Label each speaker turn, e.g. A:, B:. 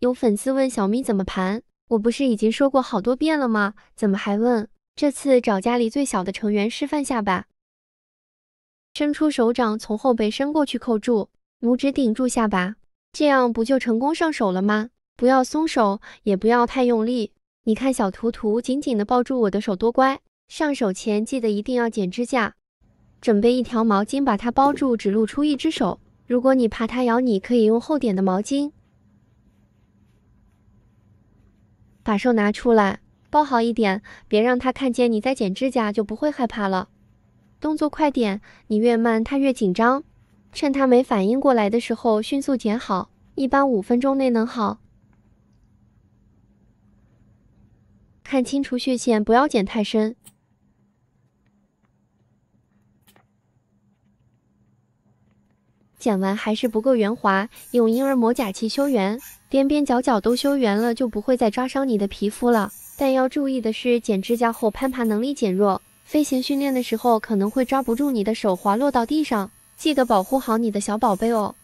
A: 有粉丝问小咪怎么盘，我不是已经说过好多遍了吗？怎么还问？这次找家里最小的成员示范下吧。伸出手掌，从后背伸过去扣住，拇指顶住下巴，这样不就成功上手了吗？不要松手，也不要太用力。你看小图图紧紧的抱住我的手，多乖。上手前记得一定要剪指甲，准备一条毛巾把它包住，只露出一只手。如果你怕它咬你，可以用厚点的毛巾。把手拿出来，包好一点，别让他看见你在剪指甲，就不会害怕了。动作快点，你越慢他越紧张。趁他没反应过来的时候，迅速剪好，一般五分钟内能好。看清楚血线，不要剪太深。剪完还是不够圆滑，用婴儿磨甲器修圆，边边角角都修圆了，就不会再抓伤你的皮肤了。但要注意的是，剪指甲后攀爬能力减弱，飞行训练的时候可能会抓不住你的手，滑落到地上。记得保护好你的小宝贝哦。